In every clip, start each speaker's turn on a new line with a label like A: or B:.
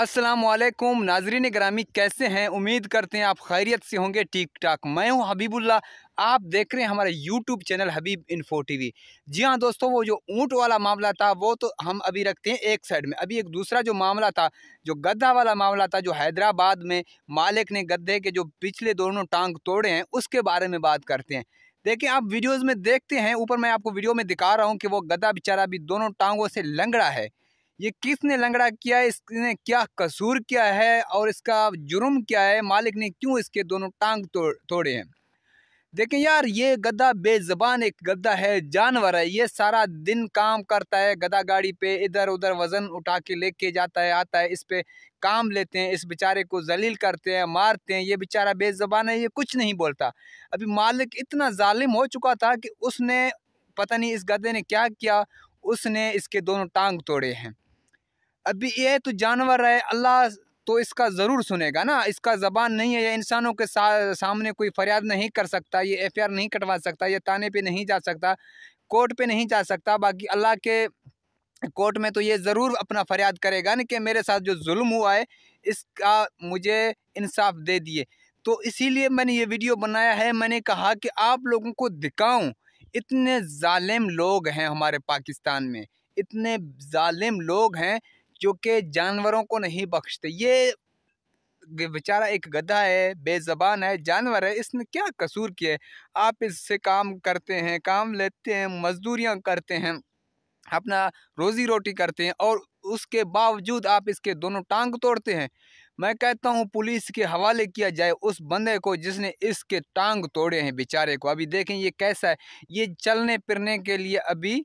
A: असलम नाजरीन ग्रामी कैसे हैं उम्मीद करते हैं आप खैरियत से होंगे ठीक ठाक मैं हूं हबीबुल्ला आप देख रहे हैं हमारा YouTube channel Habib info V G हाँ दोस्तों वो जो ऊँट वाला मामला था वो तो हम अभी रखते हैं एक साइड में अभी एक दूसरा जो मामला था जो गद्दा वाला मामला था जो हैदराबाद में मालिक ने गद्दे के जो पिछले दोनों टांग तोड़े हैं उसके बारे में बात करते हैं देखिए आप वीडियोज़ में देखते हैं ऊपर मैं आपको वीडियो में दिखा रहा हूँ कि वो गद्दा बेचारा अभी दोनों टांगों से लंगड़ा है ये किसने लंगड़ा किया है इसने क्या कसूर किया है और इसका जुर्म क्या है मालिक ने क्यों इसके दोनों टांग तोड़ तोड़े हैं देखें यार ये गधा बेज़बान एक गधा है जानवर है ये सारा दिन काम करता है गधा गाड़ी पे इधर उधर वज़न उठा के लेके जाता है आता है इस पे काम लेते हैं इस बेचारे को जलील करते हैं मारते हैं ये बेचारा बेज़बान है ये कुछ नहीं बोलता अभी मालिक इतना जालिम हो चुका था कि उसने पता नहीं इस गधे ने क्या किया उसने इसके दोनों टांग तोड़े हैं अभी ये तो जानवर है अल्लाह तो इसका ज़रूर सुनेगा ना इसका ज़बान नहीं है ये इंसानों के सा, सामने कोई फरियाद नहीं कर सकता ये एफ नहीं कटवा सकता ये ताने पे नहीं जा सकता कोर्ट पे नहीं जा सकता बाकी अल्लाह के कोर्ट में तो ये ज़रूर अपना फरियाद करेगा ना कि मेरे साथ जो जुल्म हुआ है इसका मुझे इंसाफ दे दिए तो इसीलिए मैंने ये वीडियो बनाया है मैंने कहा कि आप लोगों को दिखाऊं इतने ालिम लोग हैं हमारे पाकिस्तान में इतने ालिम लोग हैं जो कि जानवरों को नहीं बख्शते ये बेचारा एक गधा है बेज़बान है जानवर है इसने क्या कसूर किया है आप इससे काम करते हैं काम लेते हैं मजदूरियाँ करते हैं अपना रोज़ी रोटी करते हैं और उसके बावजूद आप इसके दोनों टांग तोड़ते हैं मैं कहता हूँ पुलिस के हवाले किया जाए उस बंदे को जिसने इसके टांग तोड़े हैं बेचारे को अभी देखें ये कैसा है ये चलने फिरने के लिए अभी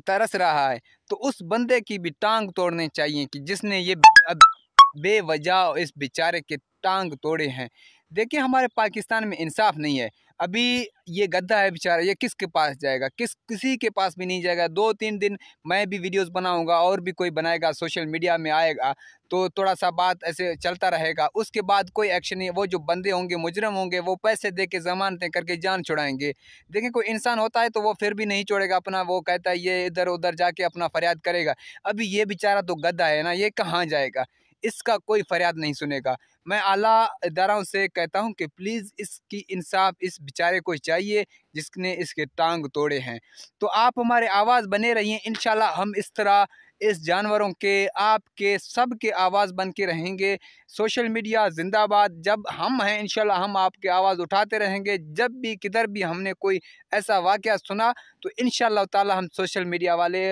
A: तरस रहा है तो उस बंदे की भी टांग तोड़नी चाहिए कि जिसने ये बेवजह इस बेचारे के टांग तोड़े हैं देखिए हमारे पाकिस्तान में इंसाफ नहीं है अभी ये गद्दा है बेचारा ये किसके पास जाएगा किस किसी के पास भी नहीं जाएगा दो तीन दिन मैं भी वीडियोस बनाऊंगा और भी कोई बनाएगा सोशल मीडिया में आएगा तो थोड़ा सा बात ऐसे चलता रहेगा उसके बाद कोई एक्शन नहीं वो जो बंदे होंगे मुजरम होंगे वो पैसे दे के जमानतें करके जान छुड़ाएंगे देखें कोई इंसान होता है तो वो फिर भी नहीं छोड़ेगा अपना वो कहता है ये इधर उधर जाके अपना फरियाद करेगा अभी ये बेचारा तो गद्दा है ना ये कहाँ जाएगा इसका कोई फरियाद नहीं सुनेगा मैं आला इदारों से कहता हूं कि प्लीज़ इसकी इंसाफ इस बेचारे को चाहिए जिसने इसके टांग तोड़े हैं तो आप हमारे आवाज़ बने रहिए इन हम इस तरह इस जानवरों के आपके सब के आवाज़ बन के रहेंगे सोशल मीडिया ज़िंदाबाद जब हम हैं इन हम आपके आवाज़ उठाते रहेंगे जब भी किधर भी हमने कोई ऐसा वाक़ सुना तो इन ताला हम सोशल मीडिया वाले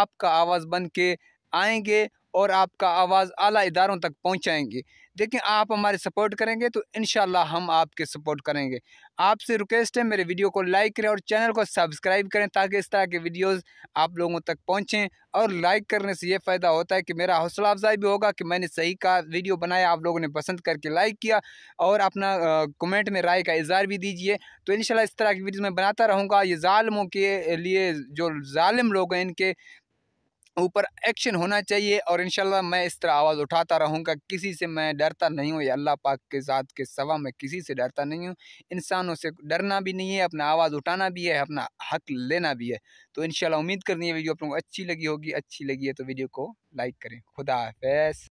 A: आपका आवाज़ बन के आएंगे और आपका आवाज़ आला इदारों तक पहुँचाएँगे देखें आप हमारे सपोर्ट करेंगे तो इन हम आपके सपोर्ट करेंगे आपसे रिक्वेस्ट है मेरे वीडियो को लाइक करें और चैनल को सब्सक्राइब करें ताकि इस तरह के वीडियोस आप लोगों तक पहुंचें और लाइक करने से ये फ़ायदा होता है कि मेरा हौसला अफजाई भी होगा कि मैंने सही का वीडियो बनाया आप लोगों ने पसंद करके लाइक किया और अपना कमेंट में राय का इजहार भी दीजिए तो इन इस तरह की वीडियो मैं बनाता रहूँगा ये ालमों के लिए जो ालिम लोग हैं इनके ऊपर एक्शन होना चाहिए और इन मैं इस तरह आवाज़ उठाता रहूँगा किसी से मैं डरता नहीं हूँ या अल्लाह पाक के साथ के सवा मैं किसी से डरता नहीं हूँ इंसानों से डरना भी नहीं है अपना आवाज़ उठाना भी है अपना हक लेना भी है तो इन उम्मीद करनी है वीडियो आप लोगों को अच्छी लगी होगी अच्छी लगी है तो वीडियो को लाइक करें खुदा हाफ